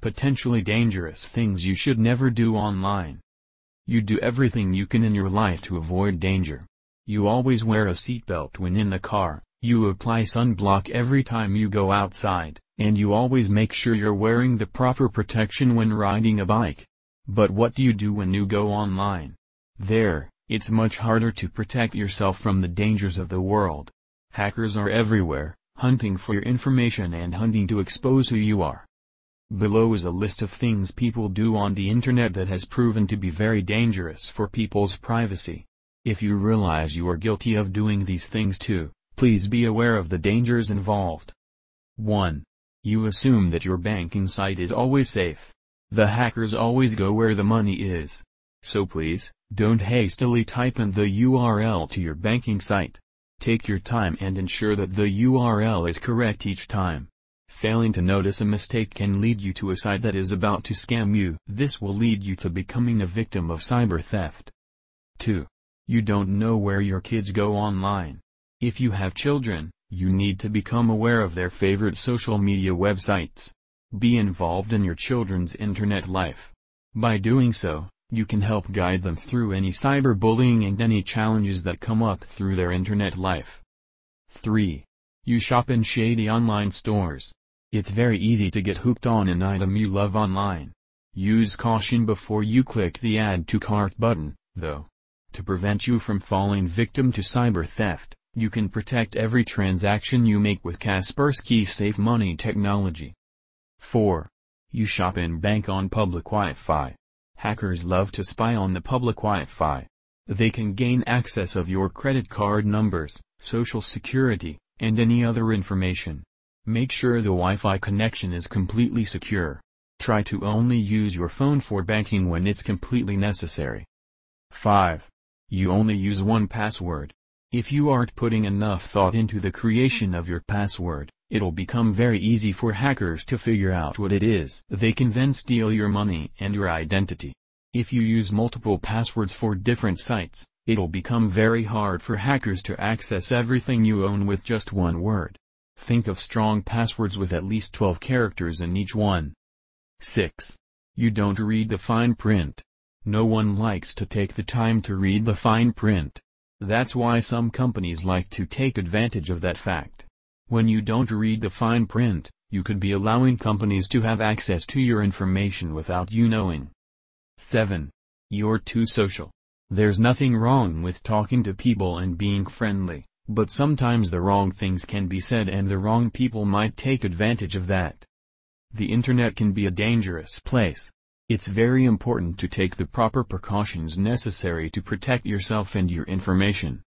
potentially dangerous things you should never do online. You do everything you can in your life to avoid danger. You always wear a seatbelt when in the car, you apply sunblock every time you go outside, and you always make sure you're wearing the proper protection when riding a bike. But what do you do when you go online? There, it's much harder to protect yourself from the dangers of the world. Hackers are everywhere, hunting for your information and hunting to expose who you are. Below is a list of things people do on the internet that has proven to be very dangerous for people's privacy. If you realize you are guilty of doing these things too, please be aware of the dangers involved. 1. You assume that your banking site is always safe. The hackers always go where the money is. So please, don't hastily type in the URL to your banking site. Take your time and ensure that the URL is correct each time. Failing to notice a mistake can lead you to a site that is about to scam you. This will lead you to becoming a victim of cyber theft. 2. You don't know where your kids go online. If you have children, you need to become aware of their favorite social media websites. Be involved in your children's internet life. By doing so, you can help guide them through any cyberbullying and any challenges that come up through their internet life. 3. You shop in shady online stores. It's very easy to get hooked on an item you love online. Use caution before you click the Add to Cart button, though. To prevent you from falling victim to cyber theft, you can protect every transaction you make with Kaspersky Safe Money technology. 4. You shop and bank on public Wi-Fi. Hackers love to spy on the public Wi-Fi. They can gain access of your credit card numbers, social security, and any other information. Make sure the Wi-Fi connection is completely secure. Try to only use your phone for banking when it's completely necessary. 5. You only use one password. If you aren't putting enough thought into the creation of your password, it'll become very easy for hackers to figure out what it is. They can then steal your money and your identity. If you use multiple passwords for different sites, it'll become very hard for hackers to access everything you own with just one word. Think of strong passwords with at least 12 characters in each one. 6. You don't read the fine print. No one likes to take the time to read the fine print. That's why some companies like to take advantage of that fact. When you don't read the fine print, you could be allowing companies to have access to your information without you knowing. 7. You're too social. There's nothing wrong with talking to people and being friendly, but sometimes the wrong things can be said and the wrong people might take advantage of that. The internet can be a dangerous place. It's very important to take the proper precautions necessary to protect yourself and your information.